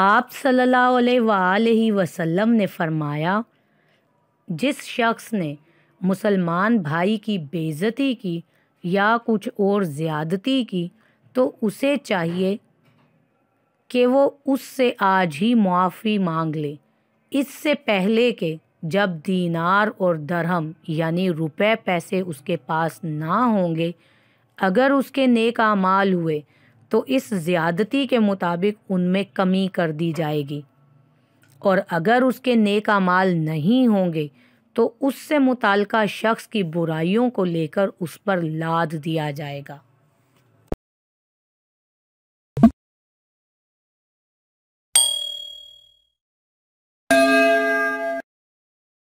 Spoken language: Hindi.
आप सल्लल्लाहु वसम वसल्लम ने फरमाया जिस शख्स ने मुसलमान भाई की बेज़ती की या कुछ और ज़्यादती की तो उसे चाहिए कि वो उससे आज ही मुआफ़ी मांग ले इससे पहले के जब दीनार और दरहम यानी रुपए पैसे उसके पास ना होंगे अगर उसके नेक आमाल हुए तो इस ज़्यादती के मुताबिक उनमें कमी कर दी जाएगी और अगर उसके नेक माल नहीं होंगे तो उससे मुतल शख्स की बुराइयों को लेकर उस पर लाद दिया जाएगा